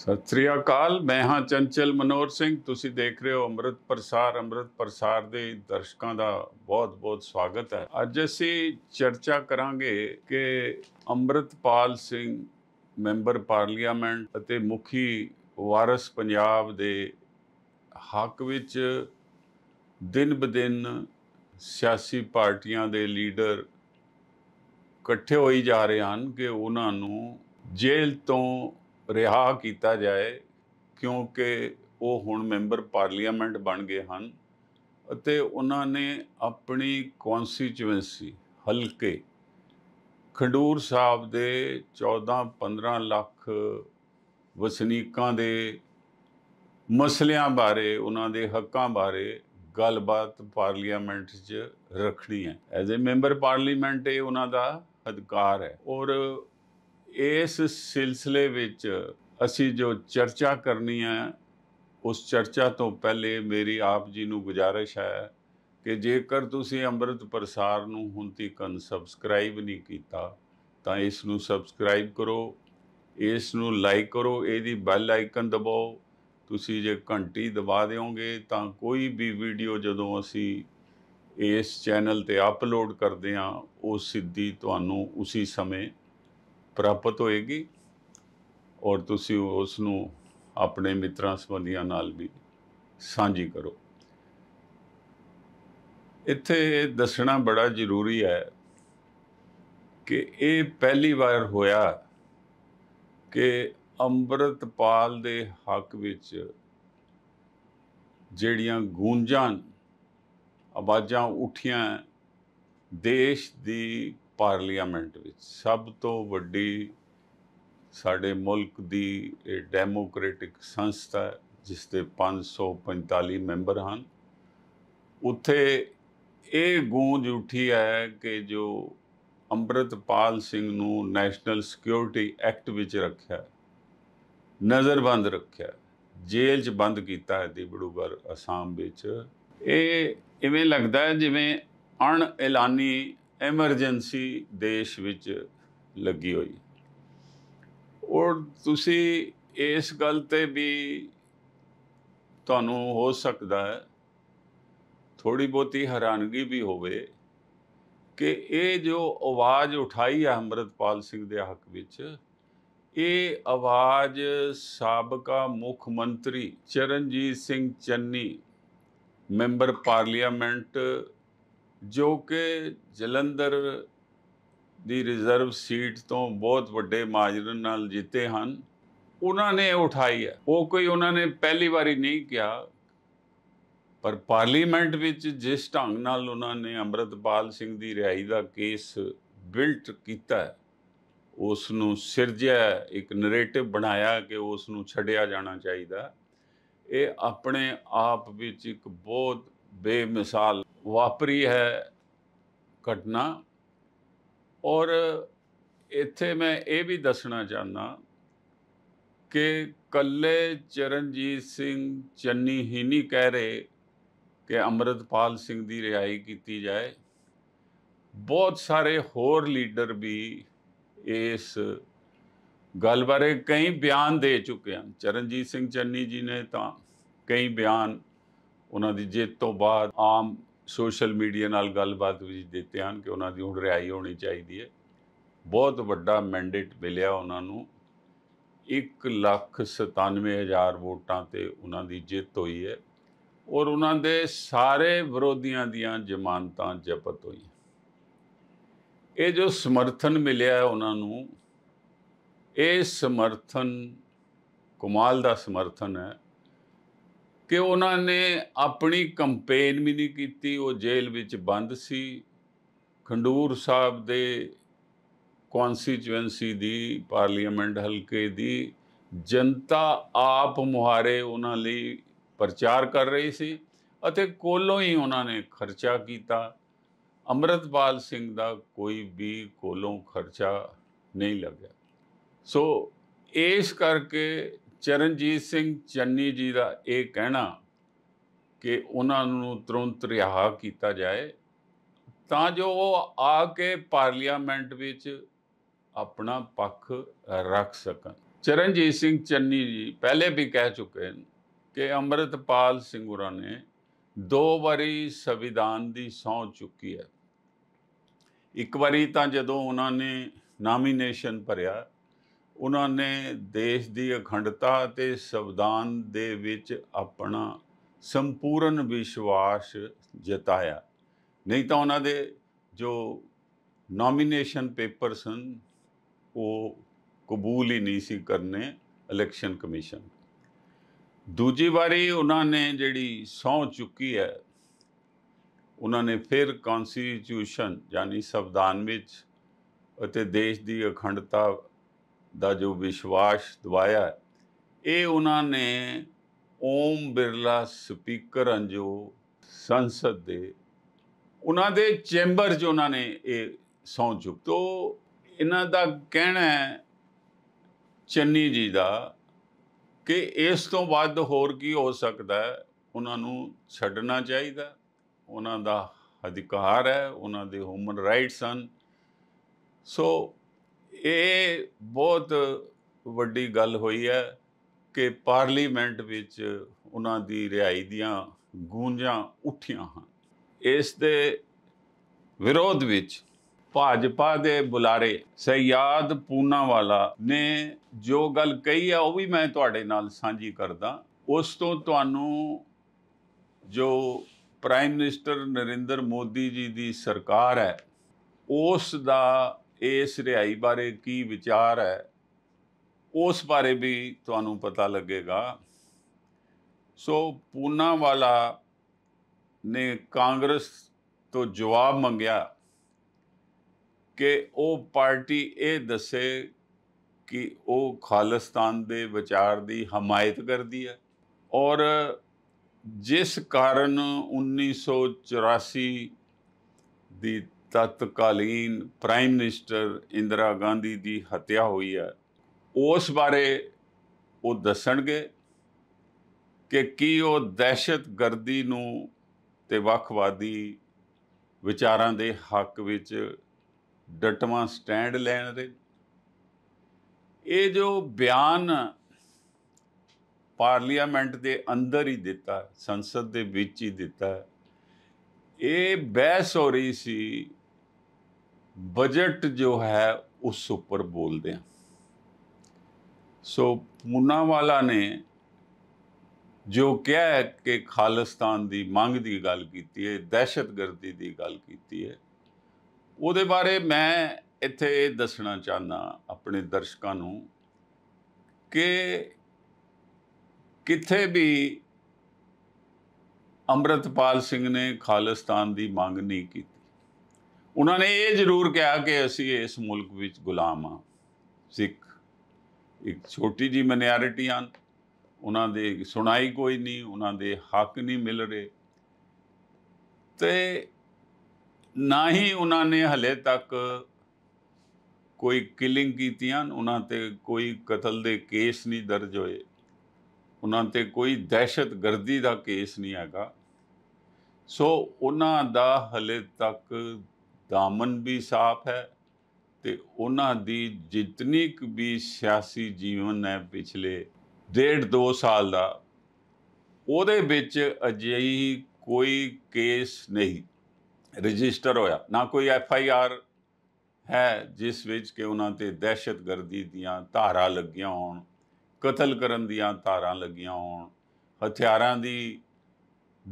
ਸਤਿ ਸ੍ਰੀ ਅਕਾਲ ਮੈਂ ਹਾਂ ਚੰਚਲ ਮਨੋਰ ਸਿੰਘ ਤੁਸੀਂ ਦੇਖ ਰਹੇ ਹੋ ਅੰਮ੍ਰਿਤ ਪ੍ਰਸਾਰ ਅੰਮ੍ਰਿਤ ਪ੍ਰਸਾਰ ਦੇ ਦਰਸ਼ਕਾਂ ਦਾ ਬਹੁਤ-ਬਹੁਤ ਸਵਾਗਤ ਹੈ ਅੱਜ ਅਸੀਂ ਚਰਚਾ ਕਰਾਂਗੇ ਕਿ ਅੰਮ੍ਰਿਤਪਾਲ ਸਿੰਘ ਮੈਂਬਰ ਪਾਰਲੀਮੈਂਟ ਅਤੇ ਮੁਖੀ ਵਾਰਸ ਪੰਜਾਬ ਦੇ ਹੱਕ ਵਿੱਚ ਦਿਨ-ਬਦਿਨ ਸਿਆਸੀ ਪਾਰਟੀਆਂ ਦੇ ਲੀਡਰ ਇਕੱਠੇ ਹੋਈ ਜਾ ਰਹੇ ਹਨ ਕਿ ਉਹਨਾਂ ਨੂੰ ਜੇਲ੍ਹ ਤੋਂ ਰਿਹਾ ਕੀਤਾ ਜਾਏ ਕਿਉਂਕਿ ਉਹ ਹੁਣ ਮੈਂਬਰ ਪਾਰਲੀਮੈਂਟ ਬਣ ਗਏ ਹਨ ਅਤੇ ਉਹਨਾਂ ਨੇ ਆਪਣੀ ਕਨਸਟੀਚੁਐਂਸੀ ਹਲਕੇ ਖੰਡੂਰ ਸਾਹਿਬ ਦੇ 14-15 ਲੱਖ ਵਸਨੀਕਾਂ ਦੇ ਮਸਲਿਆਂ ਬਾਰੇ ਉਹਨਾਂ ਦੇ ਹੱਕਾਂ ਬਾਰੇ ਗੱਲਬਾਤ ਪਾਰਲੀਮੈਂਟ 'ਚ ਰੱਖਣੀ ਹੈ ਐਜ਼ ਅ ਮੈਂਬਰ ਪਾਰਲੀਮੈਂਟ ਇਹ ਉਹਨਾਂ ਦਾ ਅਧਿਕਾਰ ਹੈ ਔਰ ਇਸ ਸਿਲਸਿਲੇ ਵਿੱਚ ਅਸੀਂ ਜੋ ਚਰਚਾ ਕਰਨੀ ਹੈ ਉਸ ਚਰਚਾ ਤੋਂ ਪਹਿਲੇ ਮੇਰੀ ਆਪ ਜੀ ਨੂੰ ਗੁਜਾਰਿਸ਼ ਹੈ ਕਿ ਜੇਕਰ ਤੁਸੀਂ ਅੰਮ੍ਰਿਤ ਪ੍ਰਸਾਰ ਨੂੰ ਹੁਣ ਤੱਕ ਸਬਸਕ੍ਰਾਈਬ ਨਹੀਂ ਕੀਤਾ ਤਾਂ ਇਸ ਨੂੰ ਸਬਸਕ੍ਰਾਈਬ ਕਰੋ ਇਸ ਨੂੰ ਲਾਈਕ ਕਰੋ ਇਹਦੀ ਬੈਲ ਆਈਕਨ ਦਬਾਓ ਤੁਸੀਂ ਜੇ ਘੰਟੀ ਦਬਾ ਦਿਓਗੇ ਤਾਂ ਕੋਈ ਵੀ ਵੀਡੀਓ ਜਦੋਂ ਅਸੀਂ ਇਸ ਚੈਨਲ ਤੇ ਅਪਲੋਡ ਕਰਦੇ ਹਾਂ ਉਹ ਸਿੱਧੀ ਤੁਹਾਨੂੰ ਉਸੇ ਸਮੇਂ ਪ੍ਰਾਪਤ ਹੋਏਗੀ ਔਰ ਤੁਸੀਂ ਉਸ ਨੂੰ ਆਪਣੇ ਮਿੱਤਰਾਂ ਸਬੰਧੀਆਂ ਨਾਲ ਵੀ ਸਾਂਝੀ ਕਰੋ ਇੱਥੇ ਦੱਸਣਾ ਬੜਾ ਜ਼ਰੂਰੀ ਹੈ ਕਿ ਇਹ ਪਹਿਲੀ ਵਾਰ ਹੋਇਆ ਕਿ ਅੰਮ੍ਰਿਤਪਾਲ ਦੇ ਹੱਕ ਵਿੱਚ ਜਿਹੜੀਆਂ ਗੂੰਜਾਂ ਆਵਾਜ਼ਾਂ ਉੱਠੀਆਂ ਦੇਸ਼ ਦੀ ਪਾਰਲੀਮੈਂਟ ਵਿੱਚ ਸਭ ਤੋਂ ਵੱਡੀ ਸਾਡੇ ਮੁਲਕ ਦੀ ਇਹ ਡੈਮੋਕ੍ਰੈਟਿਕ ਸੰਸਥਾ ਜਿਸ ਦੇ 545 ਮੈਂਬਰ ਹਨ ਉੱਥੇ ਇਹ ਗੂੰਜ ਉੱਠੀ ਹੈ ਕਿ ਜੋ ਅੰਮ੍ਰਿਤਪਾਲ ਸਿੰਘ ਨੂੰ ਨੈਸ਼ਨਲ ਸਿਕਿਉਰਿਟੀ ਐਕਟ ਵਿੱਚ ਰੱਖਿਆ ਨਜ਼ਰਬੰਦ ਰੱਖਿਆ ਜੇਲ੍ਹ 'ਚ ਬੰਦ ਕੀਤਾ ਹੈ ਦਿਬੜੂਗਰ ਅਸਾਮ ਵਿੱਚ ਇਹ ਇਵੇਂ ਲੱਗਦਾ ਹੈ ਜਿਵੇਂ ਅਣ ਐਲਾਨੀ ਐਮਰਜੈਂਸੀ ਦੇਸ਼ ਵਿੱਚ ਲੱਗੀ ਹੋਈ ਔਰ ਤੁਸੀਂ ਇਸ ਗੱਲ ਤੇ ਵੀ ਤੁਹਾਨੂੰ ਹੋ ਸਕਦਾ ਹੈ ਥੋੜੀ ਬੋਤੀ ਹੈਰਾਨਗੀ ਵੀ ਹੋਵੇ ਕਿ ਇਹ ਜੋ ਆਵਾਜ਼ ਉਠਾਈ ਹੈ ਅਮਰਤਪਾਲ ਸਿੰਘ ਦੇ ਹੱਕ ਵਿੱਚ ਇਹ ਆਵਾਜ਼ ਸਾਬਕਾ ਮੁੱਖ ਮੰਤਰੀ ਚਰਨਜੀਤ ਸਿੰਘ ਚੰਨੀ ਮੈਂਬਰ ਪਾਰਲੀਮੈਂਟ ਜੋ ਕਿ ਜਲੰਧਰ ਦੀ ਰਿਜ਼ਰਵ ਸੀਟ ਤੋਂ ਬਹੁਤ ਵੱਡੇ ਮਾਜਰਨ ਨਾਲ ਜਿੱਤੇ ਹਨ ਉਹਨਾਂ ਨੇ ਉਠਾਈ ਹੈ ਉਹ ਕੋਈ ਉਹਨਾਂ ਨੇ ਪਹਿਲੀ ਵਾਰੀ ਨਹੀਂ ਕਿਹਾ ਪਰ ਪਾਰਲੀਮੈਂਟ ਵਿੱਚ ਜਿਸ ਢੰਗ ਨਾਲ ਉਹਨਾਂ ਨੇ ਅੰਮ੍ਰਿਤਪਾਲ ਸਿੰਘ ਦੀ ਰਿਹਾਈ ਦਾ ਕੇਸ ਬਿਲਟ ਕੀਤਾ ਉਸ ਨੂੰ ਸਿਰਜਿਆ ਇੱਕ ਨੈਰੇਟਿਵ ਬਣਾਇਆ ਕਿ ਉਸ ਨੂੰ ਛੱਡਿਆ ਜਾਣਾ ਚਾਹੀਦਾ ਇਹ ਆਪਣੇ ਆਪ ਵਿੱਚ ਇੱਕ ਬਹੁਤ ਬੇਮਿਸਾਲ ਵਾਪਰੀ ਹੈ ਘਟਨਾ ਔਰ ਇੱਥੇ ਮੈਂ ਇਹ ਵੀ ਦੱਸਣਾ ਚਾਹੁੰਦਾ ਕਿ ਕੱਲੇ ਚਰਨਜੀਤ ਸਿੰਘ ਚੰਨੀ ਹੀ ਨਹੀਂ ਕਹਿ ਰਹੇ ਕਿ ਅਮਰਤਪਾਲ ਸਿੰਘ ਦੀ ਰਿਹਾਈ ਕੀਤੀ ਜਾਏ ਬਹੁਤ ਸਾਰੇ ਹੋਰ ਲੀਡਰ ਵੀ ਇਸ ਗੱਲ ਬਾਰੇ ਕਈ ਬਿਆਨ ਦੇ ਚੁੱਕੇ ਹਨ ਚਰਨਜੀਤ ਸਿੰਘ ਚੰਨੀ ਜੀ ਨੇ ਤਾਂ ਕਈ ਬਿਆਨ ਉਹਨਾਂ ਦੀ ਜਿੱਤ ਤੋਂ ਬਾਅਦ ਆਮ ਸੋਸ਼ਲ ਮੀਡੀਆ ਨਾਲ ਗੱਲਬਾਤ ਵਿੱਚ ਦਿੱਤੇ ਹਨ ਕਿ ਉਹਨਾਂ ਦੀ ਹੁਣ ਰਿਹਾਈ ਹੋਣੀ ਚਾਹੀਦੀ ਹੈ ਬਹੁਤ ਵੱਡਾ ਮੈਂਡੇਟ ਮਿਲਿਆ ਉਹਨਾਂ ਨੂੰ 1 ਲੱਖ 97000 ਵੋਟਾਂ ਤੇ ਉਹਨਾਂ ਦੀ ਜਿੱਤ ਹੋਈ ਹੈ ਔਰ ਉਹਨਾਂ ਦੇ ਸਾਰੇ ਵਿਰੋਧੀਆਂ ਦੀਆਂ ਜ਼ਮਾਨਤਾਂ ਜ਼ਬਤ ਹੋਈਆਂ ਇਹ ਜੋ ਸਮਰਥਨ ਮਿਲਿਆ ਉਹਨਾਂ ਨੂੰ ਇਹ ਸਮਰਥਨ ਕਮਾਲ ਦਾ ਸਮਰਥਨ ਹੈ ਕਿ ਉਹਨਾਂ ਨੇ ਆਪਣੀ ਕੰਪੇਨ ਵੀ ਨਹੀਂ ਕੀਤੀ ਉਹ ਜੇਲ੍ਹ ਵਿੱਚ ਬੰਦ ਸੀ ਖੰਡੂਰ ਸਾਹਿਬ ਦੇ ਕਨਸਟੀਚੁਐਂਸੀ ਦੀ ਪਾਰਲੀਮੈਂਟ ਹਲਕੇ ਦੀ ਜਨਤਾ ਆਪ ਮੁਹਾਰੇ ਉਹਨਾਂ ਲਈ ਪ੍ਰਚਾਰ ਕਰ ਰਹੀ ਸੀ ਅਤੇ ਕੋਲੋਂ ਹੀ ਉਹਨਾਂ ਨੇ ਖਰਚਾ ਕੀਤਾ ਅਮਰਤਪਾਲ ਸਿੰਘ ਦਾ ਕੋਈ ਵੀ ਕੋਲੋਂ ਖਰਚਾ ਨਹੀਂ ਲੱਗਿਆ ਸੋ ਇਸ ਕਰਕੇ ਚਰਨਜੀਤ ਸਿੰਘ ਚੰਨੀ ਜੀ ਦਾ ਇਹ ਕਹਿਣਾ ਕਿ ਉਹਨਾਂ ਨੂੰ ਤੁਰੰਤ ਰਿਹਾ ਕੀਤਾ ਜਾਏ ਤਾਂ ਜੋ ਉਹ ਆ ਕੇ ਪਾਰਲੀਮੈਂਟ ਵਿੱਚ ਆਪਣਾ ਪੱਖ ਰੱਖ ਸਕਣ ਚਰਨਜੀਤ ਸਿੰਘ ਚੰਨੀ ਜੀ ਪਹਿਲੇ ਵੀ ਕਹਿ ਚੁੱਕੇ ਹਨ ਕਿ ਅੰਮ੍ਰਿਤਪਾਲ ਸਿੰਘੁਰਾ ਨੇ ਦੋ ਵਾਰੀ ਸੰਵਿਧਾਨ ਦੀ ਸੌਂ ਚੁੱਕੀ ਹੈ ਇੱਕ ਵਾਰੀ ਤਾਂ ਜਦੋਂ ਉਹਨਾਂ ਨੇ ਨਾਮੀਨੇਸ਼ਨ ਭਰਿਆ ਉਹਨਾਂ ਨੇ ਦੇਸ਼ ਦੀ ਅਖੰਡਤਾ ਤੇ ਸੰਵਿਧਾਨ ਦੇ ਵਿੱਚ ਆਪਣਾ ਸੰਪੂਰਨ ਵਿਸ਼ਵਾਸ ਜਤਾਇਆ ਨਹੀਂ ਤਾਂ ਉਹਨਾਂ ਦੇ ਜੋ ਨੋਮੀਨੇਸ਼ਨ ਪੇਪਰ ਸਨ ਉਹ ਕਬੂਲ ਹੀ ਨਹੀਂ ਸੀ ਕਰਨੇ ਇਲੈਕਸ਼ਨ ਕਮਿਸ਼ਨ ਦੂਜੀ ਵਾਰੀ ਉਹਨਾਂ ਨੇ ਜਿਹੜੀ ਸੌ ਚੁੱਕੀ ਹੈ ਉਹਨਾਂ ਨੇ ਫਿਰ ਕਨਸਟੀਟਿਊਸ਼ਨ ਯਾਨੀ ਸੰਵਿਧਾਨ ਵਿੱਚ ਅਤੇ ਦੇਸ਼ ਦੀ ਅਖੰਡਤਾ ਦਾ ਜੋ ਵਿਸ਼ਵਾਸ ਦਵਾਇਆ ਇਹ ਉਹਨਾਂ ਨੇ ਓਮ ਬਿਰਲਾ ਸਪੀਕਰ ਅੰਜੋ ਸੰਸਦ ਦੇ ਉਹਨਾਂ ਦੇ ਚੈਂਬਰ ਜੋ ਉਹਨਾਂ ਨੇ ਇਹ ਸੌਂ ਚੁੱਕ ਤੋ ਇਹਨਾਂ ਦਾ ਕਹਿਣਾ ਹੈ ਚੰਨੀ ਜੀ ਦਾ ਕਿ ਇਸ ਤੋਂ ਵੱਧ ਹੋਰ ਕੀ ਹੋ ਸਕਦਾ ਹੈ ਉਹਨਾਂ ਨੂੰ ਛੱਡਣਾ ਚਾਹੀਦਾ ਉਹਨਾਂ ਦਾ ਅਧਿਕਾਰ ਹੈ ਉਹਨਾਂ ਦੇ ਹਿਊਮਨ ਰਾਈਟਸ ਹਨ ਸੋ ਇਹ ਬਹੁਤ ਵੱਡੀ ਗੱਲ ਹੋਈ ਹੈ ਕਿ ਪਾਰਲੀਮੈਂਟ ਵਿੱਚ ਉਹਨਾਂ ਦੀ ਰਿਹਾਈ ਦੀਆਂ ਗੂੰਜਾਂ ਉੱਠੀਆਂ ਹਨ ਇਸ ਦੇ ਵਿਰੋਧ ਵਿੱਚ ਭਾਜਪਾ ਦੇ ਬੁਲਾਰੇ ਸਯਾਦ ਪੂਨਾਵਾਲਾ ਨੇ ਜੋ ਗੱਲ ਕਹੀ ਹੈ ਉਹ ਵੀ ਮੈਂ ਤੁਹਾਡੇ ਨਾਲ ਸਾਂਝੀ ਕਰਦਾ ਉਸ ਤੋਂ ਤੁਹਾਨੂੰ ਜੋ ਪ੍ਰਾਈਮ ਮਿਨਿਸਟਰ ਨਰਿੰਦਰ ਮੋਦੀ ਜੀ ਦੀ ਸਰਕਾਰ ਹੈ ਉਸ ਦਾ ਇਸ ਰਿਹਾਈ ਬਾਰੇ ਕੀ ਵਿਚਾਰ ਹੈ ਉਸ ਬਾਰੇ ਵੀ ਤੁਹਾਨੂੰ ਪਤਾ ਲੱਗੇਗਾ ਸੋ ਪੂਨਾ ਵਾਲਾ ਨੇ ਕਾਂਗਰਸ ਤੋਂ ਜਵਾਬ ਮੰਗਿਆ ਕਿ ਉਹ ਪਾਰਟੀ ਇਹ ਦੱਸੇ ਕਿ ਉਹ ਖਾਲਿਸਤਾਨ ਦੇ ਵਿਚਾਰ ਦੀ ਹਮਾਇਤ ਕਰਦੀ ਹੈ ਔਰ ਜਿਸ ਕਾਰਨ 1984 ਦੀ ਤਤਕਾਲੀਨ ਪ੍ਰਾਈਮ ਮਿਨਿਸਟਰ ਇੰਦਰਾ ਗਾਂਧੀ ਦੀ ਹੱਤਿਆ ਹੋਈ ਹੈ ਉਸ ਬਾਰੇ ਉਹ ਦੱਸਣਗੇ ਕਿ ਕੀ ਉਹ ਦਹਿਸ਼ਤਗਰਦੀ ਨੂੰ ਤੇ ਵੱਖਵਾਦੀ ਵਿਚਾਰਾਂ ਦੇ ਹੱਕ ਵਿੱਚ ਡਟਵਾ ਸਟੈਂਡ ਲੈਣ ਦੇ ਇਹ ਜੋ ਬਿਆਨ ਪਾਰਲੀਮੈਂਟ ਦੇ ਅੰਦਰ ਹੀ ਦਿੱਤਾ ਸੰਸਦ ਦੇ ਵਿੱਚ ਹੀ ਦਿੱਤਾ ਇਹ ਬਹਿਸ ਹੋ ਰਹੀ ਸੀ ਬਜਟ ਜੋ ਹੈ ਉਸ ਉੱਪਰ ਬੋਲਦੇ ਆ ਸੋ ਮੁੰਨਾ ਵਾਲਾ ਨੇ ਜੋ ਕਿਹਾ ਕਿ ਖਾਲਿਸਤਾਨ ਦੀ ਮੰਗ ਦੀ ਗੱਲ ਕੀਤੀ ਹੈ ਦਹਿਸ਼ਤਗਰਦੀ ਦੀ ਗੱਲ ਕੀਤੀ ਹੈ ਉਹਦੇ ਬਾਰੇ ਮੈਂ ਇੱਥੇ ਇਹ ਦੱਸਣਾ ਚਾਹਨਾ ਆਪਣੇ ਦਰਸ਼ਕਾਂ ਨੂੰ ਕਿ ਕਿੱਥੇ ਵੀ ਅੰਮ੍ਰਿਤਪਾਲ ਸਿੰਘ ਨੇ ਖਾਲਿਸਤਾਨ ਦੀ ਮੰਗ ਨਹੀਂ ਕੀਤੀ ਉਹਨਾਂ ਨੇ ਇਹ ਜ਼ਰੂਰ ਕਿਹਾ ਕਿ ਅਸੀਂ ਇਸ ਮੁਲਕ ਵਿੱਚ ਗੁਲਾਮ ਆ ਸਿੱਖ ਇੱਕ ਛੋਟੀ ਜੀ ਮਿਨੋਰਿਟੀ ਆ ਉਹਨਾਂ ਦੇ ਸੁਣਾਈ ਕੋਈ ਨਹੀਂ ਉਹਨਾਂ ਦੇ ਹੱਕ ਨਹੀਂ ਮਿਲ ਰਹੇ ਤੇ ਨਾ ਹੀ ਉਹਨਾਂ ਨੇ ਹਲੇ ਤੱਕ ਕੋਈ ਕਿਲਿੰਗ ਕੀਤੀਆਂ ਉਹਨਾਂ ਤੇ ਕੋਈ ਕਤਲ ਦੇ ਕੇਸ ਨਹੀਂ ਦਰਜ ਹੋਏ ਉਹਨਾਂ ਤੇ ਕੋਈ ਦਹਿਸ਼ਤਗਰਦੀ ਦਾ ਕੇਸ ਨਹੀਂ ਹੈਗਾ ਸੋ ਉਹਨਾਂ ਦਾ ਹਲੇ ਤੱਕ ਦਾਮਨ ਵੀ ਸਾਫ਼ ਹੈ ਤੇ ਉਹਨਾਂ ਦੀ ਜਿੰਨੀ ਕੁ ਵੀ ਸਿਆਸੀ ਜੀਵਨ ਹੈ ਪਿਛਲੇ ਡੇਢ 2 ਸਾਲ ਦਾ ਉਹਦੇ ਵਿੱਚ ਅਜਿਹੀ ਕੋਈ ਕੇਸ ਨਹੀਂ ਰਜਿਸਟਰ ਹੋਇਆ ਨਾ ਕੋਈ ਐਫ ਆਈ ਆਰ ਹੈ ਜਿਸ ਵਿੱਚ ਕਿ ਉਹਨਾਂ ਤੇ ਦਹਿਸ਼ਤਗਰਦੀ ਦੀਆਂ ਧਾਰਾ ਲੱਗੀਆਂ ਹੋਣ ਕਤਲ ਕਰਨ ਦੀਆਂ ਧਾਰਾ ਲੱਗੀਆਂ ਹੋਣ ਹਥਿਆਰਾਂ ਦੀ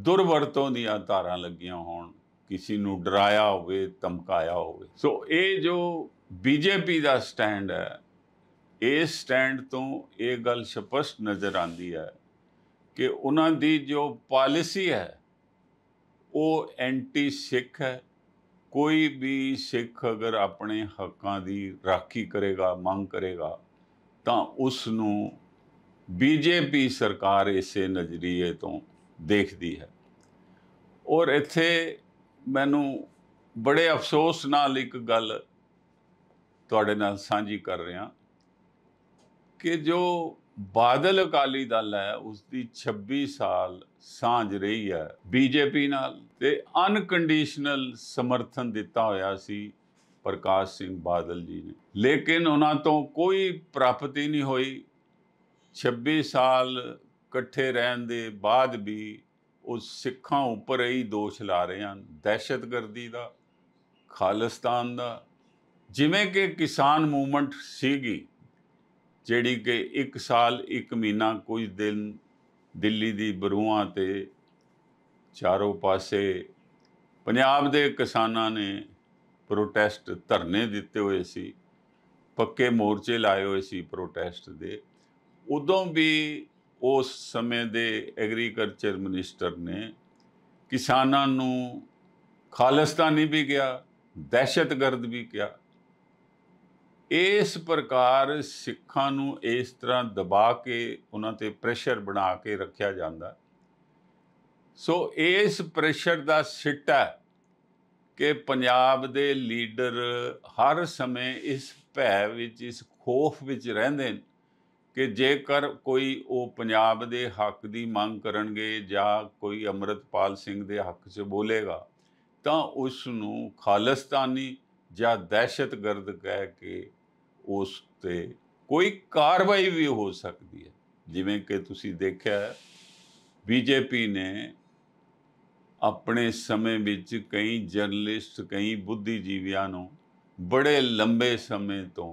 ਦੁਰਵਰਤੋਂ ਦੀਆਂ ਧਾਰਾ ਲੱਗੀਆਂ ਹੋਣ ਕਿਸੇ ਨੂੰ ਡਰਾਇਆ ਹੋਵੇ ਧਮਕਾਇਆ ਹੋਵੇ ਸੋ ਇਹ ਜੋ ਬੀਜੇਪੀ ਦਾ ਸਟੈਂਡ ਹੈ ਇਸ ਸਟੈਂਡ ਤੋਂ ਇਹ ਗੱਲ ਸਪਸ਼ਟ ਨਜ਼ਰ ਆਉਂਦੀ ਹੈ ਕਿ ਉਹਨਾਂ ਦੀ ਜੋ ਪਾਲਿਸੀ ਹੈ ਉਹ ਐਂਟੀ ਸਿੱਖ ਹੈ ਕੋਈ ਵੀ ਸਿੱਖ ਅਗਰ ਆਪਣੇ ਹੱਕਾਂ ਦੀ ਰਾਖੀ ਕਰੇਗਾ ਮੰਗ ਕਰੇਗਾ ਤਾਂ ਉਸ ਨੂੰ ਬੀਜੇਪੀ ਸਰਕਾਰ ਇਸੇ ਨਜ਼ਰੀਏ ਤੋਂ ਦੇਖਦੀ ਹੈ ਔਰ ਇੱਥੇ ਮੈਨੂੰ ਬੜੇ ਅਫਸੋਸ ਨਾਲ ਇੱਕ ਗੱਲ ਤੁਹਾਡੇ ਨਾਲ ਸਾਂਝੀ ਕਰ ਰਿਹਾ ਕਿ ਜੋ ਬਾਦਲ ਅਕਾਲੀ ਦਲ ਹੈ ਉਸ ਦੀ 26 ਸਾਲ ਸਾਂਝ ਰਹੀ ਹੈ ਬੀਜੇਪੀ ਨਾਲ ਤੇ ਅਨਕੰਡੀਸ਼ਨਲ ਸਮਰਥਨ ਦਿੱਤਾ ਹੋਇਆ ਸੀ ਪ੍ਰਕਾਸ਼ ਸਿੰਘ ਬਾਦਲ ਜੀ ਨੇ ਲੇਕਿਨ ਉਹਨਾਂ ਤੋਂ ਕੋਈ ਪ੍ਰਾਪਤੀ ਨਹੀਂ ਹੋਈ 26 ਸਾਲ ਇਕੱਠੇ ਰਹਿਣ ਦੇ ਬਾਅਦ ਵੀ ਉਹ ਸਿੱਖਾਂ ਉੱਪਰ ਹੀ ਦੋਸ਼ ਲਾ ਰਹੇ ਹਨ ਦਹਿਸ਼ਤਗਰਦੀ ਦਾ ਖਾਲਿਸਤਾਨ ਦਾ ਜਿਵੇਂ ਕਿ ਕਿਸਾਨ ਮੂਵਮੈਂਟ ਸੀਗੀ ਜਿਹੜੀ ਕਿ 1 ਸਾਲ 1 ਮਹੀਨਾ ਕੁਝ ਦਿਨ ਦਿੱਲੀ ਦੀ ਬਰੂਆਂ ਤੇ ਚਾਰੋਂ ਪਾਸੇ ਪੰਜਾਬ ਦੇ ਕਿਸਾਨਾਂ ਨੇ ਪ੍ਰੋਟੈਸਟ ਧਰਨੇ ਦਿੱਤੇ ਹੋਏ ਸੀ ਪੱਕੇ ਮੋਰਚੇ ਲਾਏ ਹੋਏ ਸੀ ਪ੍ਰੋਟੈਸਟ ਦੇ ਉਦੋਂ ਵੀ ਉਸ ਸਮੇਂ ਦੇ ਐਗਰੀਕਲਚਰ ਮਿਨਿਸਟਰ ਨੇ ਕਿਸਾਨਾਂ ਨੂੰ ਖਾਲਸਤਾਨੀ ਵੀ ਗਿਆ ਦਹਿਸ਼ਤਗਰਦ ਵੀ ਕਿਹਾ ਇਸ ਪ੍ਰਕਾਰ ਸਿੱਖਾਂ ਨੂੰ ਇਸ ਤਰ੍ਹਾਂ ਦਬਾ ਕੇ ਉਹਨਾਂ ਤੇ ਪ੍ਰੈਸ਼ਰ ਬਣਾ ਕੇ ਰੱਖਿਆ ਜਾਂਦਾ ਸੋ ਇਸ ਪ੍ਰੈਸ਼ਰ ਦਾ ਸਿੱਟਾ ਕਿ ਪੰਜਾਬ ਦੇ ਲੀਡਰ ਹਰ ਸਮੇਂ ਇਸ ਭੈ ਵਿੱਚ ਇਸ ਖੋਫ ਵਿੱਚ ਰਹਿੰਦੇ ਨੇ ਕਿ ਜੇਕਰ ਕੋਈ ਉਹ ਪੰਜਾਬ ਦੇ ਹੱਕ ਦੀ ਮੰਗ ਕਰਨਗੇ ਜਾਂ ਕੋਈ ਅਮਰਤਪਾਲ ਸਿੰਘ ਦੇ ਹੱਕ 'ਚ ਬੋਲੇਗਾ ਤਾਂ ਉਸ ਨੂੰ ਖਾਲਸਤਾਨੀ ਜਾਂ ਦਹਿਸ਼ਤਗਰਦ ਕਹਿ ਕੇ ਉਸ ਤੇ ਕੋਈ ਕਾਰਵਾਈ ਵੀ ਹੋ ਸਕਦੀ ਹੈ ਜਿਵੇਂ ਕਿ ਤੁਸੀਂ ਦੇਖਿਆ ਬੀਜੇਪੀ ਨੇ ਆਪਣੇ ਸਮੇਂ ਵਿੱਚ ਕਈ ਜਰਨਲਿਸਟ ਕਈ ਬੁੱਧੀਜੀਵੀਆਂ ਨੂੰ ਬੜੇ ਲੰਬੇ ਸਮੇਂ ਤੋਂ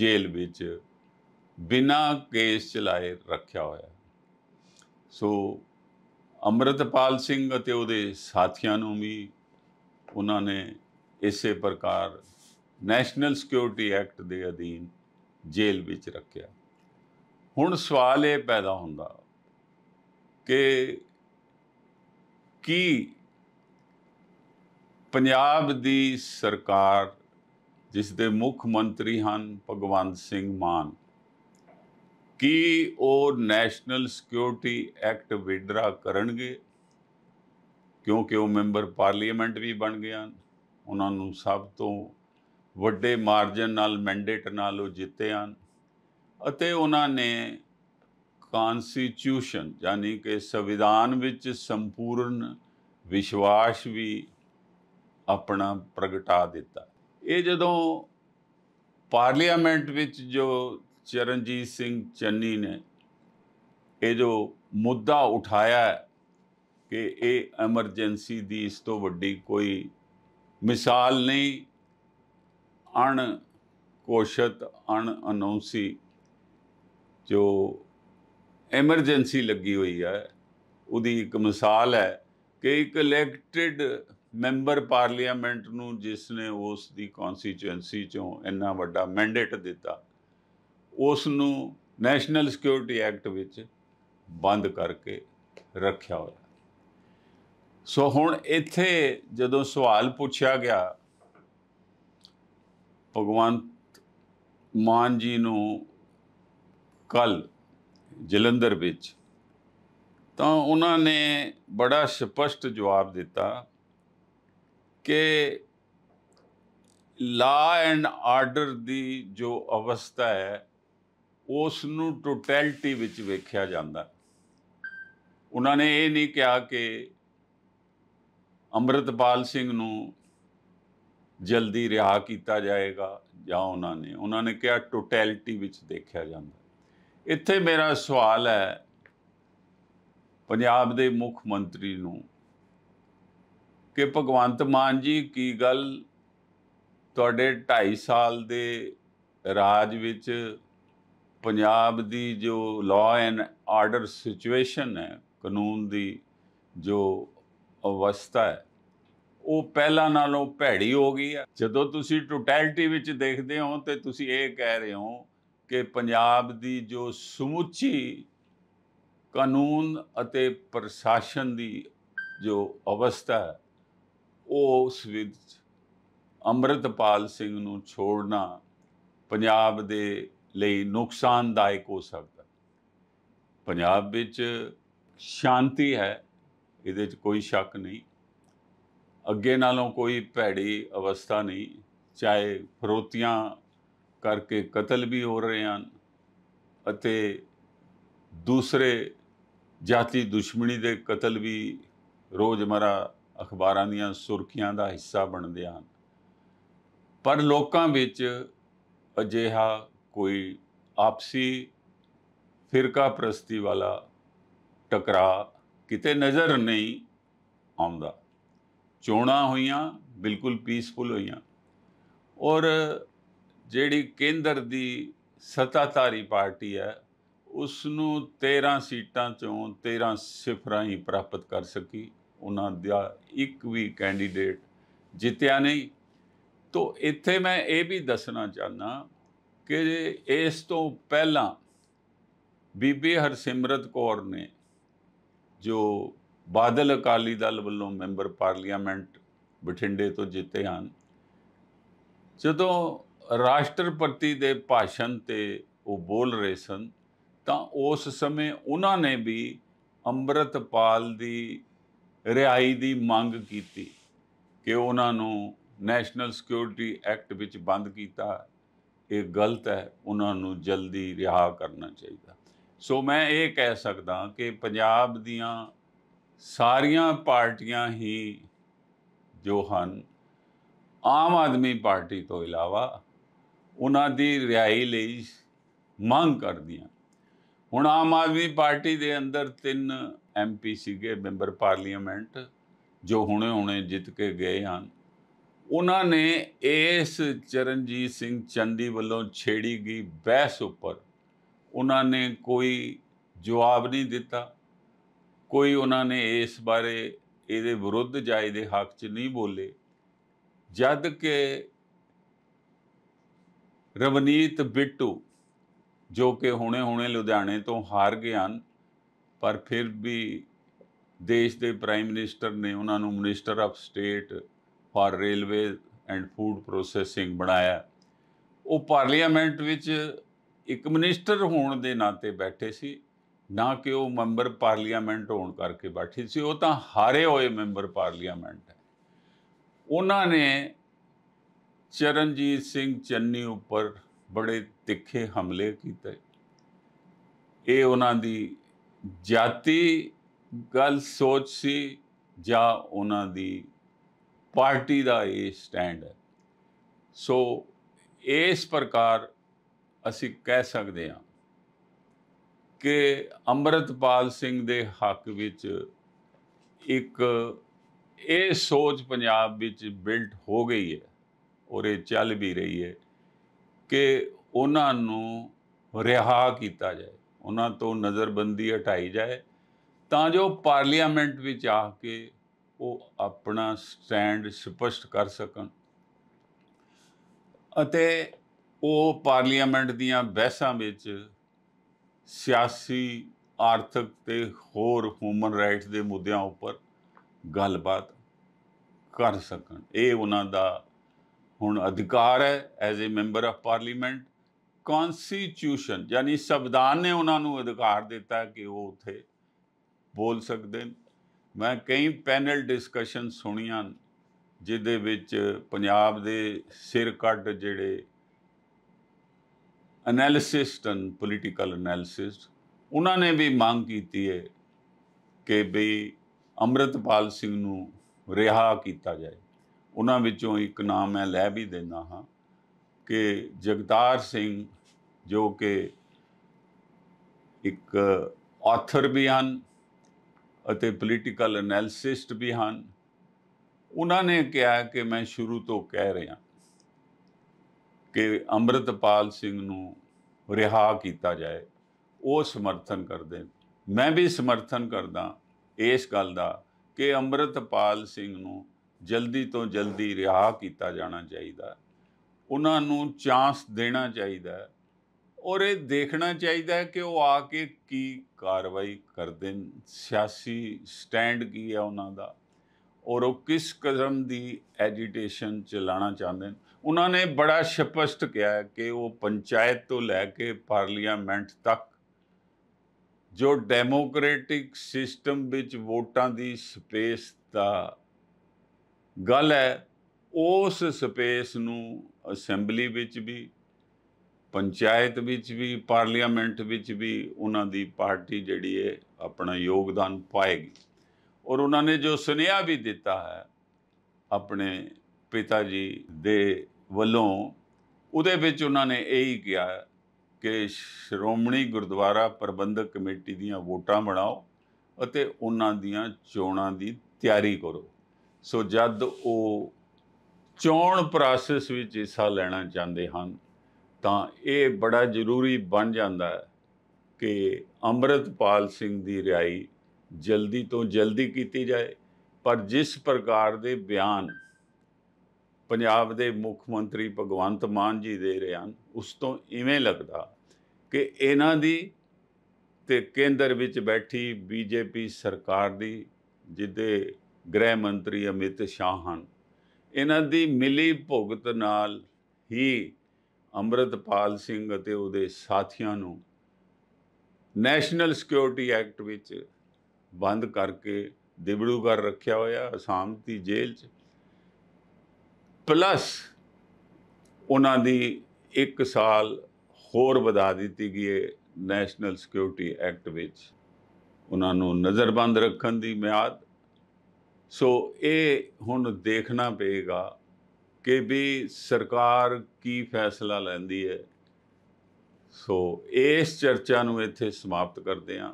ਜੇਲ੍ਹ ਵਿੱਚ ਬਿਨਾ ਕੇਸ ਚਲਾਏ ਰੱਖਿਆ ਹੋਇਆ ਸੋ ਅਮਰਤਪਾਲ ਸਿੰਘ ਅਤੇ ਉਹਦੇ ਸਾਥੀਆਂ ਨੂੰ ਵੀ ਉਹਨਾਂ ਨੇ ਇਸੇ ਪ੍ਰਕਾਰ ਨੈਸ਼ਨਲ ਸਿਕਿਉਰਿਟੀ ਐਕਟ ਦੇ ਅਧੀਨ ਜੇਲ੍ਹ ਵਿੱਚ ਰੱਖਿਆ ਹੁਣ ਸਵਾਲ ਇਹ ਪੈਦਾ ਹੁੰਦਾ ਕਿ ਕੀ ਪੰਜਾਬ ਦੀ ਸਰਕਾਰ ਜਿਸ ਦੇ ਮੁੱਖ ਮੰਤਰੀ ਹਨ ਭਗਵੰਤ ਸਿੰਘ ਮਾਨ ਕੀ ਉਹ ਨੈਸ਼ਨਲ ਸਿਕਿਉਰਿਟੀ ਐਕਟ ਵਿਡਰਾ ਕਰਨਗੇ ਕਿਉਂਕਿ ਉਹ ਮੈਂਬਰ ਪਾਰਲੀਮੈਂਟ ਵੀ ਬਣ ਗਏ ਹਨ ਉਹਨਾਂ ਨੂੰ ਸਭ ਤੋਂ ਵੱਡੇ ਮਾਰਜਨ ਨਾਲ ਮੈਂਡੇਟ ਨਾਲ ਉਹ ਜਿੱਤੇ ਹਨ ਅਤੇ ਉਹਨਾਂ ਨੇ ਕਨਸਟੀਟਿਊਸ਼ਨ ਯਾਨੀ ਕਿ ਸੰਵਿਧਾਨ ਵਿੱਚ ਸੰਪੂਰਨ ਵਿਸ਼ਵਾਸ ਵੀ ਆਪਣਾ ਪ੍ਰਗਟਾ ਦਿੱਤਾ ਇਹ ਜਦੋਂ ਪਾਰਲੀਮੈਂਟ ਵਿੱਚ ਜੋ ਚਰਨਜੀਤ ਸਿੰਘ ਚੰਨੀ ਨੇ ਇਹ ਜੋ ਮੁੱਦਾ ਉਠਾਇਆ ਹੈ ਕਿ ਇਹ ਐਮਰਜੈਂਸੀ ਦੀ ਇਸ ਤੋਂ ਵੱਡੀ ਕੋਈ ਮਿਸਾਲ ਨਹੀਂ ਅਣ ਕੋਸ਼ਤ ਅਣ ਅਨੌਂਸੀ ਜੋ ਐਮਰਜੈਂਸੀ ਲੱਗੀ ਹੋਈ ਹੈ ਉਹਦੀ ਇੱਕ ਮਿਸਾਲ ਹੈ ਕਿ ਇੱਕ ਇਲੈਕਟਿਡ ਮੈਂਬਰ ਪਾਰਲੀਮੈਂਟ ਨੂੰ ਜਿਸ ਨੇ ਉਸ ਦੀ ਕਨਸਟੀਚੁਐਂਸੀ ਚੋਂ ਇੰਨਾ ਵੱਡਾ ਮੈਂਡੇਟ ਦਿੱਤਾ ਉਸ ਨੂੰ ਨੈਸ਼ਨਲ ਸਿਕਿਉਰਿਟੀ ਐਕਟ ਵਿੱਚ ਬੰਦ ਕਰਕੇ ਰੱਖਿਆ ਹੋਇਆ ਸੋ ਹੁਣ ਇੱਥੇ ਜਦੋਂ ਸਵਾਲ ਪੁੱਛਿਆ ਗਿਆ ਭਗਵੰਤ ਮਾਨ ਜੀ ਨੂੰ ਕੱਲ ਜਲੰਧਰ ਵਿੱਚ ਤਾਂ ਉਹਨਾਂ ਨੇ ਬੜਾ ਸਪਸ਼ਟ ਜਵਾਬ ਦਿੱਤਾ ਕਿ ਲਾ ਐਂਡ ਆਰਡਰ ਦੀ ਜੋ ਅਵਸਥਾ ਹੈ ਉਸ ਨੂੰ ਟੋਟੈਲਿਟੀ ਵਿੱਚ ਵੇਖਿਆ ਜਾਂਦਾ ਉਹਨਾਂ ਨੇ ਇਹ ਨਹੀਂ ਕਿਹਾ ਕਿ ਅੰਮ੍ਰਿਤਪਾਲ ਸਿੰਘ ਨੂੰ ਜਲਦੀ ਰਿਹਾ ਕੀਤਾ ਜਾਏਗਾ ਜਾਂ ਉਹਨਾਂ ਨੇ ਉਹਨਾਂ ਨੇ ਕਿਹਾ ਟੋਟੈਲਿਟੀ ਵਿੱਚ ਦੇਖਿਆ ਜਾਂਦਾ ਇੱਥੇ ਮੇਰਾ ਸਵਾਲ ਹੈ ਪੰਜਾਬ ਦੇ ਮੁੱਖ ਮੰਤਰੀ ਨੂੰ ਕਿ ਭਗਵੰਤ ਮਾਨ ਜੀ ਕੀ ਗੱਲ ਤੁਹਾਡੇ 2.5 ਸਾਲ ਦੇ ਰਾਜ ਵਿੱਚ ਪੰਜਾਬ ਦੀ ਜੋ ਲਾਅ ਐਂਡ ਆਰਡਰ ਸਿਚੁਏਸ਼ਨ ਹੈ ਕਾਨੂੰਨ ਦੀ ਜੋ ਅਵਸਥਾ ਹੈ ਉਹ ਪਹਿਲਾਂ ਨਾਲੋਂ ਭੈੜੀ ਹੋ ਗਈ ਹੈ ਜਦੋਂ ਤੁਸੀਂ ਟੋਟੈਲਿਟੀ ਵਿੱਚ ਦੇਖਦੇ ਹੋ ਤੇ ਤੁਸੀਂ ਇਹ ਕਹਿ ਰਹੇ ਹੋ ਕਿ ਪੰਜਾਬ ਦੀ ਜੋ ਸਮੁੱਚੀ ਕਾਨੂੰਨ ਅਤੇ ਪ੍ਰਸ਼ਾਸਨ ਦੀ ਜੋ ਅਵਸਥਾ ਹੈ ਉਹ ਉਸ ਵਿੱਚ ਅੰਮ੍ਰਿਤਪਾਲ ਸਿੰਘ ਨੂੰ ਛੋੜਨਾ ਪੰਜਾਬ ਦੇ ਲਈ ਨੁਕਸਾਨਦਾਇਕ ਹੋ ਸਕਦਾ ਪੰਜਾਬ ਵਿੱਚ ਸ਼ਾਂਤੀ ਹੈ ਇਹਦੇ 'ਚ ਕੋਈ ਸ਼ੱਕ ਨਹੀਂ ਅੱਗੇ ਨਾਲੋਂ ਕੋਈ ਭੈੜੀ ਅਵਸਥਾ ਨਹੀਂ ਚਾਹੇ ਫਰੋਤੀਆਂ ਕਰਕੇ ਕਤਲ ਵੀ ਹੋ ਰਹੇ ਹਨ ਅਤੇ ਦੂਸਰੇ ਜਾਤੀ ਦੁਸ਼ਮਣੀ ਦੇ ਕਤਲ ਵੀ ਰੋਜ਼ਮਰਾ ਅਖਬਾਰਾਂ ਦੀਆਂ ਸੁਰਖੀਆਂ ਦਾ ਹਿੱਸਾ ਬਣਦੇ ਹਨ ਪਰ ਲੋਕਾਂ ਵਿੱਚ ਅਜਿਹਾ ਕੋਈ ਆਪਸੀ ਫਿਰਕਾ ਪ੍ਰਸਤੀ ਵਾਲਾ ਟਕਰਾ ਕਿਤੇ ਨਜ਼ਰ ਨਹੀਂ ਆਉਂਦਾ ਚੋਣਾ ਹੋਈਆਂ ਬਿਲਕੁਲ ਪੀਸਫੁਲ ਹੋਈਆਂ ਔਰ ਜਿਹੜੀ ਕੇਂਦਰ ਦੀ ਸਤਾਤਾਰੀ ਪਾਰਟੀ ਹੈ ਉਸ ਨੂੰ 13 ਸੀਟਾਂ ਚੋਂ 13 ਸਿਫਰਾਂ ਹੀ ਪ੍ਰਾਪਤ ਕਰ ਸਕੀ ਉਹਨਾਂ ਦਾ ਇੱਕ ਵੀ ਕੈਂਡੀਡੇਟ ਜਿੱਤਿਆ ਨਹੀਂ ਤੋਂ ਇੱਥੇ ਮੈਂ ਇਹ ਵੀ ਦੱਸਣਾ ਚਾਹਨਾ ਕਿ ਇਸ ਤੋਂ ਪਹਿਲਾਂ ਬੀਬੀ ਹਰਸਿਮਰਤ ਕੌਰ ਨੇ ਜੋ ਬਾਦਲ ਅਕਾਲੀ ਦਲ ਵੱਲੋਂ ਮੈਂਬਰ ਪਾਰਲੀਮੈਂਟ ਬਠਿੰਡੇ ਤੋਂ ਜਿੱਤੇ ਹਨ ਜਦੋਂ ਰਾਸ਼ਟਰਪਤੀ ਦੇ ਭਾਸ਼ਣ ਤੇ ਉਹ ਬੋਲ ਰਹੇ ਸਨ ਤਾਂ ਉਸ ਸਮੇਂ ਉਹਨਾਂ ਨੇ ਵੀ ਅੰਮ੍ਰਿਤਪਾਲ ਦੀ ਰਿਹਾਈ ਦੀ ਮੰਗ ਕੀਤੀ ਕਿ ਉਹਨਾਂ ਨੂੰ ਨੈਸ਼ਨਲ ਸਿਕਿਉਰਿਟੀ ਐਕਟ ਵਿੱਚ ਬੰਦ ਕੀਤਾ ਇਹ ਗਲਤ ਹੈ ਉਹਨਾਂ ਨੂੰ ਜਲਦੀ ਰਿਹਾ ਕਰਨਾ ਚਾਹੀਦਾ ਸੋ ਮੈਂ ਇਹ ਕਹਿ ਸਕਦਾ ਕਿ ਪੰਜਾਬ ਦੀਆਂ ਸਾਰੀਆਂ ਪਾਰਟੀਆਂ ਹੀ ਜੋ ਹਨ ਆਮ ਆਦਮੀ ਪਾਰਟੀ ਤੋਂ ਇਲਾਵਾ ਉਹਨਾਂ ਦੀ ਰਿਹਾਈ ਲਈ ਮੰਗ ਕਰਦੀਆਂ ਹੁਣ ਆਮ ਆਦਮੀ ਪਾਰਟੀ ਦੇ ਅੰਦਰ ਤਿੰਨ ਐਮਪੀ ਸੀਗੇ ਮੈਂਬਰ ਪਾਰਲੀਮੈਂਟ ਜੋ ਹੁਣੇ-ਹੁਣੇ ਜਿੱਤ ਕੇ ਗਏ ਹਨ ਉਹਨਾਂ ਨੇ ਇਸ ਚਰਨਜੀਤ ਸਿੰਘ ਚੰਦੀ ਵੱਲੋਂ ਛੇੜੀ ਗਈ ਬਹਿਸ ਉੱਪਰ ਉਹਨਾਂ ਨੇ ਕੋਈ ਜਵਾਬ ਨਹੀਂ ਦਿੱਤਾ ਕੋਈ ਉਹਨਾਂ ਨੇ ਇਸ ਬਾਰੇ ਇਹਦੇ ਵਿਰੁੱਧ ਜਾਇ ਦੇ ਹੱਕ 'ਚ ਨਹੀਂ ਬੋਲੇ ਜਦ ਕਿ ਰਵਨੀਤ ਬਿੱਟੂ ਜੋ ਕਿ ਹੁਣੇ-ਹੁਣੇ ਲੁਧਿਆਣੇ ਤੋਂ ਹਾਰ ਗਏ ਹਨ ਪਰ ਫਿਰ ਵੀ ਦੇਸ਼ ਦੇ ਪ੍ਰਾਈਮ ਮਿਨਿਸਟਰ ਨੇ ਉਹਨਾਂ ਨੂੰ minister of state for railway and food processing ਬਣਾਇਆ ਉਹ ਪਾਰਲੀਮੈਂਟ ਵਿੱਚ ਇੱਕ ਮਿਨਿਸਟਰ ਹੋਣ ਦੇ ਨਾਤੇ ਬੈਠੇ ਸੀ ਨਾ ਕਿ ਉਹ ਮੈਂਬਰ ਪਾਰਲੀਮੈਂਟ ਹੋਣ ਕਰਕੇ ਬੈਠੇ ਸੀ ਉਹ ਤਾਂ ਹਾਰੇ ਹੋਏ ਮੈਂਬਰ ਪਾਰਲੀਮੈਂਟ ਹੈ ਉਹਨਾਂ ਨੇ ਚਰਨਜੀਤ ਸਿੰਘ ਚੰਨੀ ਉੱਪਰ ਬੜੇ ਤਿੱਖੇ ਹਮਲੇ ਕੀਤੇ ਇਹ ਉਹਨਾਂ ਦੀ ਜਾਤੀ ਗੱਲ ਸੋਚ ਸੀ ਜਾਂ ਉਹਨਾਂ ਦੀ ਪਾਰਟੀ ਦਾ ਇਹ ਸਟੈਂਡ ਹੈ ਸੋ ਇਸ ਪ੍ਰਕਾਰ ਅਸੀਂ ਕਹਿ ਸਕਦੇ ਹਾਂ ਕਿ ਅਮਰਤਪਾਲ ਸਿੰਘ ਦੇ ਹੱਕ ਵਿੱਚ ਇੱਕ ਇਹ ਸੋਚ ਪੰਜਾਬ ਵਿੱਚ ਬਿਲਟ ਹੋ ਗਈ ਹੈ ਔਰ ਇਹ ਚੱਲ ਵੀ ਰਹੀ ਹੈ ਕਿ ਉਹਨਾਂ ਨੂੰ ਰਿਹਾ ਕੀਤਾ ਜਾਏ ਉਹਨਾਂ ਤੋਂ ਨਜ਼ਰਬੰਦੀ ਹਟਾਈ ਜਾਏ ਤਾਂ ਜੋ ਪਾਰਲੀਮੈਂਟ ਵਿੱਚ ਆ ਕੇ ਉਹ ਆਪਣਾ ਸਟੈਂਡ ਸਪਸ਼ਟ ਕਰ ਸਕਣ ਅਤੇ ਉਹ ਪਾਰਲੀਮੈਂਟ ਦੀਆਂ ਬਹਿਸਾਂ ਵਿੱਚ ਸਿਆਸੀ ਆਰਥਿਕ ਤੇ ਹੋਰ ਹਿਊਮਨ ਰਾਈਟਸ ਦੇ ਮੁੱਦਿਆਂ ਉੱਪਰ ਗੱਲਬਾਤ ਕਰ ਸਕਣ ਇਹ ਉਹਨਾਂ ਦਾ ਹੁਣ ਅਧਿਕਾਰ ਹੈ as a member of parliament constitution ਯਾਨੀ ਸੰਵਿਧਾਨ ਨੇ ਉਹਨਾਂ ਨੂੰ ਅਧਿਕਾਰ ਦਿੱਤਾ ਕਿ ਉਹ ਉੱਥੇ ਬੋਲ ਸਕਦੇ ਨੇ ਮੈਂ ਕਈ ਪੈਨਲ ਡਿਸਕਸ਼ਨ ਸੁਣੀਆਂ ਜਿਹਦੇ ਵਿੱਚ ਪੰਜਾਬ ਦੇ ਸਿਰ ਕੱਢ ਜਿਹੜੇ ਐਨਾਲਿਸਿਸਟ ਐਂਡ ਪੋਲੀਟੀਕਲ ਐਨਾਲਿਸਿਸਟ ਉਹਨਾਂ ਨੇ ਵੀ ਮੰਗ ਕੀਤੀ ਹੈ ਕਿ ਬਈ ਅਮਰਤਪਾਲ ਸਿੰਘ ਨੂੰ ਰਿਹਾ ਕੀਤਾ ਜਾਏ ਉਹਨਾਂ ਵਿੱਚੋਂ ਇੱਕ ਨਾਮ ਮੈਂ ਲੈ ਵੀ ਦਿੰਦਾ ਹਾਂ ਕਿ ਜਗਤਾਰ ਸਿੰਘ ਜੋ ਕਿ ਇੱਕ ਆਥਰ ਵੀ ਹਨ ਅਤੇ ਪੋਲੀਟੀਕਲ ਐਨਾਲਿਸਟ ਵੀ ਹਨ ਉਹਨਾਂ ਨੇ ਕਿਹਾ ਕਿ ਮੈਂ ਸ਼ੁਰੂ ਤੋਂ ਕਹਿ ਰਿਹਾ ਕਿ ਅੰਮ੍ਰਿਤਪਾਲ ਸਿੰਘ ਨੂੰ ਰਿਹਾ ਕੀਤਾ ਜਾਏ ਉਹ ਸਮਰਥਨ ਕਰਦੇ ਮੈਂ ਵੀ ਸਮਰਥਨ ਕਰਦਾ ਇਸ ਗੱਲ ਦਾ ਕਿ ਅੰਮ੍ਰਿਤਪਾਲ ਸਿੰਘ ਨੂੰ ਜਲਦੀ ਤੋਂ ਜਲਦੀ ਰਿਹਾ ਕੀਤਾ ਜਾਣਾ ਚਾਹੀਦਾ ਉਹਨਾਂ ਨੂੰ ਚਾਂਸ ਦੇਣਾ ਚਾਹੀਦਾ ਔਰ ਇਹ ਦੇਖਣਾ ਚਾਹੀਦਾ ਹੈ ਕਿ ਉਹ ਆ ਕੇ ਕੀ ਕਾਰਵਾਈ ਕਰਦੇ ਨੇ ਸਿਆਸੀ ਸਟੈਂਡ ਕੀ ਹੈ ਉਹਨਾਂ ਦਾ ਔਰ ਉਹ ਕਿਸ ਕਦਮ ਦੀ ਐਜੀਟੇਸ਼ਨ ਚਲਾਣਾ ਚਾਹੁੰਦੇ ਨੇ ਉਹਨਾਂ ਨੇ ਬੜਾ ਸਪਸ਼ਟ ਕਿਹਾ ਕਿ ਉਹ ਪੰਚਾਇਤ ਤੋਂ ਲੈ ਕੇ ਪਾਰਲੀਮੈਂਟ ਤੱਕ ਜੋ ਡੈਮੋਕ੍ਰੈਟਿਕ ਸਿਸਟਮ ਵਿੱਚ ਵੋਟਾਂ ਦੀ ਸਪੇਸ ਦਾ ਗੱਲ ਹੈ ਉਸ ਸਪੇਸ ਨੂੰ ਅਸੈਂਬਲੀ ਵਿੱਚ ਵੀ ਪੰਚਾਇਤ ਵਿੱਚ ਵੀ ਪਾਰਲੀਮੈਂਟ ਵਿੱਚ ਵੀ ਉਹਨਾਂ ਦੀ ਪਾਰਟੀ ਜਿਹੜੀ ਹੈ ਆਪਣਾ ਯੋਗਦਾਨ ਪਾਏਗੀ ਔਰ ਉਹਨਾਂ ਨੇ ਜੋ ਸੁਨੇਹਾ ਵੀ ਦਿੱਤਾ ਹੈ ਆਪਣੇ ਪਿਤਾ ਜੀ ਦੇ ਵੱਲੋਂ ਉਹਦੇ ਵਿੱਚ ਉਹਨਾਂ ਨੇ ਇਹੀ ਕਿਹਾ ਕਿ ਸ਼੍ਰੋਮਣੀ ਗੁਰਦੁਆਰਾ ਪ੍ਰਬੰਧਕ ਕਮੇਟੀ ਦੀਆਂ ਵੋਟਾਂ ਬਣਾਓ ਅਤੇ ਉਹਨਾਂ ਦੀਆਂ ਚੋਣਾਂ ਦੀ ਤਿਆਰੀ ਕਰੋ ਸੋ ਜਦ ਉਹ ਚੋਣ ਪ੍ਰੋਸੈਸ ਵਿੱਚ ਹਿੱਸਾ ਲੈਣਾ ਚਾਹੁੰਦੇ ਹਨ ਤਾਂ ਇਹ ਬੜਾ ਜ਼ਰੂਰੀ ਬਣ ਜਾਂਦਾ ਹੈ ਕਿ ਅੰਮ੍ਰਿਤਪਾਲ ਸਿੰਘ ਦੀ ਰਿਹਾਈ ਜਲਦੀ ਤੋਂ ਜਲਦੀ ਕੀਤੀ ਜਾਏ ਪਰ ਜਿਸ ਪ੍ਰਕਾਰ ਦੇ ਬਿਆਨ ਪੰਜਾਬ ਦੇ ਮੁੱਖ ਮੰਤਰੀ ਭਗਵੰਤ ਮਾਨ ਜੀ ਦੇ ਰਹੇ ਹਨ ਉਸ ਤੋਂ ਇਵੇਂ ਲੱਗਦਾ ਕਿ ਇਹਨਾਂ ਦੀ ਤੇ ਕੇਂਦਰ ਵਿੱਚ ਬੈਠੀ ਬੀਜੇਪੀ ਸਰਕਾਰ ਦੀ ਜਿੱਦੇ ਗ੍ਰਹਿ ਮੰਤਰੀ ਅਮਿਤ ਸ਼ਾਹ ਹਨ ਇਹਨਾਂ ਦੀ ਮਿਲੀ ਭੁਗਤ ਨਾਲ ਹੀ ਅੰਮ੍ਰਿਤਪਾਲ ਸਿੰਘ ਅਤੇ ਉਹਦੇ ਸਾਥੀਆਂ ਨੂੰ ਨੈਸ਼ਨਲ ਸਿਕਿਉਰਿਟੀ ਐਕਟ ਵਿੱਚ ਬੰਦ ਕਰਕੇ ਦਿਬੜੂਗਰ ਰੱਖਿਆ ਹੋਇਆ ਅਸਾਮ ਦੀ ਜੇਲ੍ਹ 'ਚ ਪਲੱਸ ਉਹਨਾਂ ਦੀ 1 ਸਾਲ ਹੋਰ ਵਧਾ ਦਿੱਤੀ ਗਈ ਹੈ ਨੈਸ਼ਨਲ ਸਿਕਿਉਰਿਟੀ ਐਕਟ ਵਿੱਚ ਉਹਨਾਂ ਨੂੰ ਨਜ਼ਰਬੰਦ ਰੱਖਣ ਦੀ ਮਿਆਦ ਸੋ ਇਹ ਹੁਣ ਦੇਖਣਾ ਪਏਗਾ ਕਿ ਵੀ ਸਰਕਾਰ ਕੀ ਫੈਸਲਾ ਲੈਂਦੀ ਹੈ ਸੋ ਇਸ ਚਰਚਾ ਨੂੰ ਇੱਥੇ ਸਮਾਪਤ ਕਰਦੇ ਹਾਂ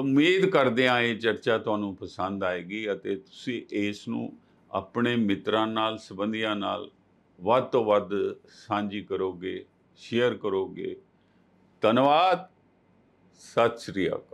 ਉਮੀਦ ਕਰਦੇ ਹਾਂ ਇਹ ਚਰਚਾ ਤੁਹਾਨੂੰ ਪਸੰਦ ਆਏਗੀ ਅਤੇ ਤੁਸੀਂ ਇਸ ਨੂੰ ਆਪਣੇ ਮਿੱਤਰਾਂ ਨਾਲ ਸਬੰਧੀਆਂ ਨਾਲ ਵੱਧ ਤੋਂ ਵੱਧ ਸਾਂਝੀ ਕਰੋਗੇ ਸ਼ੇਅਰ ਕਰੋਗੇ ਧੰਨਵਾਦ ਸਤਿ ਸ੍ਰੀ ਅਕਾਲ